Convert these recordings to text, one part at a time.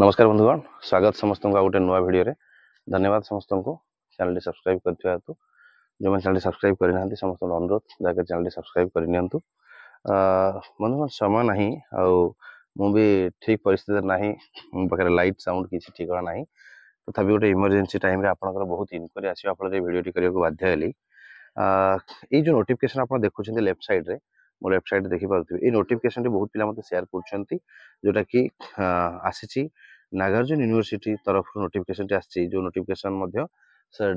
नमस्कार बंधुगण स्वागत समस्त को गोटे नुआ भिड में धन्यवाद समस्त को चैनल सब्सक्राइब कर जो मैंने चैनल सब्सक्राइब करना समस्त अनुरोध जैसे चैनल सब्सक्राइब कर बंधुगण समय ना आ ठीक पिस्थित ना पाखे लाइट साउंड किसी ठीक ना तथा गोटे इमरजेन्सी टाइम आप बहुत इनक्वारी आसवा फल बाध्य जो नोटिफिकेसन आप देखुंत लेफ्ट सैड्रे ମୋ ୱେବସାଇଟ୍ ଦେଖିପାରୁଥିବେ ଏଇ ନୋଟିଫିକେସନ୍ଟି ବହୁତ ପିଲା ମୋତେ ସେୟାର କରୁଛନ୍ତି ଯେଉଁଟାକି ଆସିଛି ନାଗାର୍ଜୁନ ୟୁନିଭର୍ସିଟି ତରଫରୁ ନୋଟିଫିକେସନ୍ଟି ଆସିଛି ଯେଉଁ ନୋଟିଫିକେସନ୍ ମଧ୍ୟ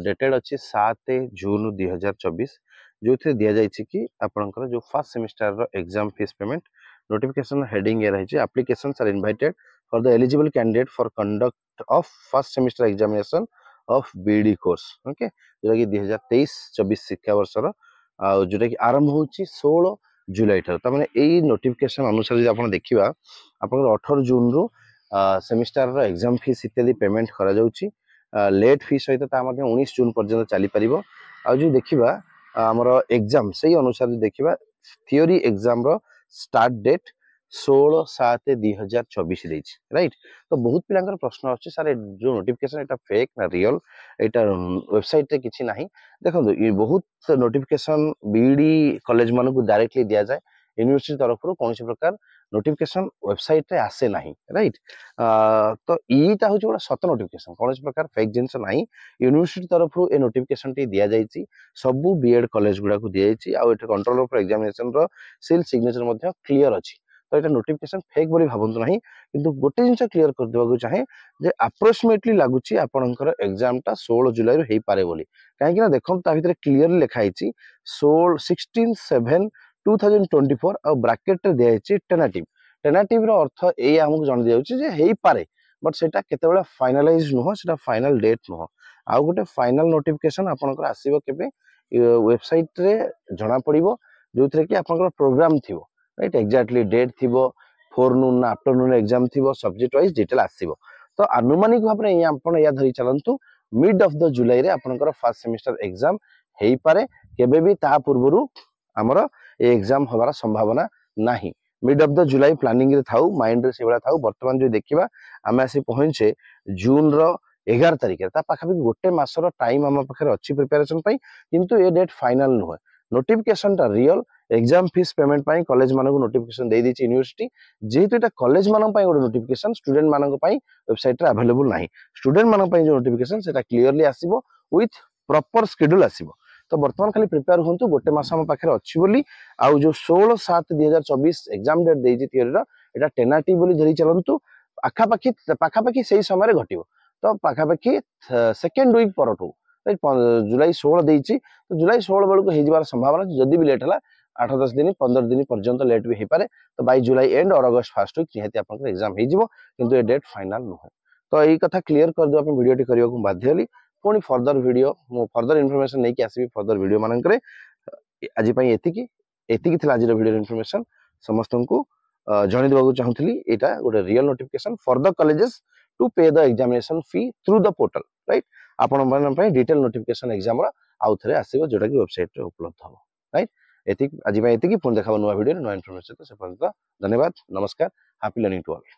ଡେଟେଡ୍ ଅଛି ସାତ ଜୁନ୍ ଦୁଇ ହଜାର ଚବିଶ ଯେଉଁଥିରେ ଦିଆଯାଇଛି କି ଆପଣଙ୍କର ଯେଉଁ ଫାର୍ଷ୍ଟ ସେମିଷ୍ଟାରର exam fees payment notification heading ଏ ରହିଛି applications are invited for the eligible candidate for conduct of first semester examination of BEd course okay ଯେଉଁଟାକି ଦୁଇ ହଜାର ତେଇଶ ଚବିଶ ଶିକ୍ଷାବର୍ଷର ଆଉ ଯେଉଁଟାକି ଆରମ୍ଭ ହେଉଛି ଷୋହଳ ଜୁଲାଇଠାରୁ ତାମାନେ ଏଇ ନୋଟିଫିକେସନ୍ ଅନୁସାରେ ଯଦି ଆପଣ ଦେଖିବା ଆପଣଙ୍କର ଅଠର ଜୁନ୍ରୁ ସେମିଷ୍ଟାରର ଏକ୍ଜାମ୍ ଫିସ୍ ଇତ୍ୟାଦି ପେମେଣ୍ଟ କରାଯାଉଛି ଲେଟ୍ ଫି ସହିତ ତାହା ମଧ୍ୟ ଉଣେଇଶ ଜୁନ୍ ପର୍ଯ୍ୟନ୍ତ ଚାଲିପାରିବ ଆଉ ଯଦି ଦେଖିବା ଆମର ଏକ୍ଜାମ୍ ସେଇ ଅନୁସାରେ ଯଦି ଦେଖିବା ଥିଓରି ଏକ୍ଜାମ୍ର ଷ୍ଟାର୍ଟ ଡେଟ୍ ষোল সাত দুই হাজার চবিশ ଦେଇଛି ରାଇଟ୍ ତ ବହୁତ ପିଲାଙ୍କର ପ୍ରଶ୍ନ ଅଛି ସାର୍ ଯେଉଁ ନୋଟିଫିକେସନ୍ ଏଇଟା ଫେକ୍ ନା ରିଅଲ ଏଇଟା ୱେବସାଇଟ୍ରେ କିଛି ନାହିଁ ଦେଖନ୍ତୁ ବହୁତ ନୋଟିଫିକେସନ୍ ବିଇଡ଼ି କଲେଜମାନଙ୍କୁ ଡାଇରେକ୍ଟଲି ଦିଆଯାଏ ୟୁନିଭର୍ସିଟି ତରଫରୁ କୌଣସି ପ୍ରକାର ନୋଟିଫିକେସନ୍ ୱେବସାଇଟ୍ରେ ଆସେ ନାହିଁ ରାଇଟ୍ ତ ଏଇଟା ହେଉଛି ଗୋଟେ ସତ ନୋଟିଫିକେସନ୍ କୌଣସି ପ୍ରକାର ଫେକ୍ ଜିନିଷ ନାହିଁ ୟୁନିଭର୍ସିଟି ତରଫରୁ ଏ ନୋଟିଫିକେସନ୍ଟି ଦିଆଯାଇଛି ସବୁ ବିଏଡ଼୍ କଲେଜ ଗୁଡ଼ାକୁ ଦିଆଯାଇଛି ଆଉ ଏଠି କଣ୍ଟ୍ରୋଲ ଅଫ୍ ଏକ୍ଜାମିନେସନ୍ର ସିଲ୍ ସିଗ୍ନେଚର୍ ମଧ୍ୟ କ୍ଲିଅର୍ ଅଛି ତ ଏଇଟା ନୋଟିଫିକେସନ୍ ଫେକ୍ ବୋଲି ଭାବନ୍ତୁ ନାହିଁ କିନ୍ତୁ ଗୋଟେ ଜିନିଷ କ୍ଲିଅର କରିଦେବାକୁ ଚାହେଁ ଯେ ଆପ୍ରୋକ୍ସିମେଟଲି ଲାଗୁଛି ଆପଣଙ୍କର ଏକ୍ଜାମଟା ଷୋହଳ ଜୁଲାଇରୁ ହେଇପାରେ ବୋଲି କାହିଁକିନା ଦେଖନ୍ତୁ ତା ଭିତରେ କ୍ଲିଅରଲି ଲେଖା ହେଇଛି ଷୋହଳ sixteen seven two thousand twenty four ଆଉ ବ୍ରାକେଟ୍ରେ ଦିଆହେଇଛି ଟେନାଟିଭ୍ ଟେନାଟିଭ୍ର ଅର୍ଥ ଏଇ ଆମକୁ ଜଣେଇ ଦିଆଯାଉଛି ଯେ ହେଇପାରେ ବଟ୍ ସେଇଟା କେତେବେଳେ ଫାଇନାଲାଇଜ୍ ନୁହଁ ସେଇଟା ଫାଇନାଲ୍ ଡେଟ୍ ନୁହଁ ଆଉ ଗୋଟେ ଫାଇନାଲ୍ ନୋଟିଫିକେସନ୍ ଆପଣଙ୍କର ଆସିବ କେବେ ୱେବସାଇଟ୍ରେ ଜଣାପଡ଼ିବ ଯେଉଁଥିରେ କି ଆପଣଙ୍କର ପ୍ରୋଗ୍ରାମ୍ ଥିବ ରାଇଟ୍ ଏକ୍ଜାକ୍ଟଲି ଡେଟ୍ ଥିବ ଫୋରନୁନ୍ ନା ଆଫ୍ଟରନୁନ୍ ଏକ୍ଜାମ୍ ଥିବ ସବଜେକ୍ଟ ୱାଇଜ୍ ଡିଟେଲ୍ ଆସିବ ତ ଆନୁମାନିକ ଭାବରେ ଆପଣ ଏହା ଧରି ଚାଲନ୍ତୁ ମିଡ୍ ଅଫ୍ ଦ ଜୁଲାଇରେ ଆପଣଙ୍କର ଫାର୍ଷ୍ଟ ସେମିଷ୍ଟାର ଏକ୍ଜାମ୍ ହେଇପାରେ କେବେ ବି ତାହା ପୂର୍ବରୁ ଆମର ଏ ଏକ୍ଜାମ୍ ହେବାର ସମ୍ଭାବନା ନାହିଁ মিড অফ দ্য জুলাই প্ল্যানিংরে থাও মাইন্ডরে সেভাবে থাও বর্তমান যদি দেখিবা আমি আসি পৌঁছে জুনর এগার তারিখে তা পাখাপাখি গোটে মাসর টাইম আমার পাখে অছি প্রিপারেসন পাই কিন্তু এ ডেট ফাইনাল নুহে নোটিফিକେসনটা ରିଅଲ এক্সাম ফিস পেমেন্ট পাই কলেজ মানুষ নোটিফিকেসন দিয়ে দিয়েছে ইউনিভার্সিটি যেহেতু এটা কলেজ মানুষ গোটে নোটিফিকেসন স্টুডেন্ট মানুষ ওয়েবসাইট্রে আভেলেবল না স্টুডেন্ট মানুষ যে নোটিফিকেসন সেটা ক্লিয়রলি আসব উইথ প্রপর স্কেডুল আসব তো বর্তমান খালি প্রিপেয়ার হুঁতু গোটে মাস আমার পাখে অছি বলি আউ যে ষোল সাত দুই হাজার চবিশ এক্সাম ডেট দিয়েছি থিওরির এটা টেনাটি বলে ধরি চলতু পাখাপাখি পাখাপাখি সেই সময় ঘটব তো পাখাপাখি সেকেন্ড উইক পরঠু जुलाई षोह दे तो जुलाई षोह बेलू हो संभावना जदि भी लेट है आठ दस दिन पंद्रह दिन पर्यटन लेट भी हो पाए तो बै जुलाई एंड और अगस्ट फास्ट विक निहती आप एक्जाम हो डेट फाइनाल नुहे तो यही कथ क्लीयर करदेप भिडटी करने को बाध्य पुणी फर्दर भिड फर्दर इनफर्मेशन नहीं आसमी फर्दर भिड मानक आज एतिक आज भिडियो इनफर्मेसन समस्त को जनदेवा चाहूली यहाँ गोटे real notification for the colleges to pay the examination fee through the portal right ଆପଣମାନଙ୍କ ପାଇଁ ଡିଟେଲ ନୋଟିଫିକେସନ ଏକ୍ଜାମର ଆଉ ଥରେ ଆସିବ ଯେଉଁଟାକି ୱେବସାଇଟ୍ରେ ଉପଲବ୍ଧ ହେବ ରାଇଟ୍ ଏତିକି ଆଜି ପାଇଁ ଏତିକି ପୁଣି ଦେଖାବ ନୂଆ ଭିଡ଼ିଓରେ ନୂଆ ଇନଫର୍ମେସନ୍ ସେ ପର୍ଯ୍ୟନ୍ତ ଧନ୍ୟବାଦ ନମସ୍କାର ହାପି ଲର୍ଣ୍ଣିଂ ଟୁ ଅଲ୍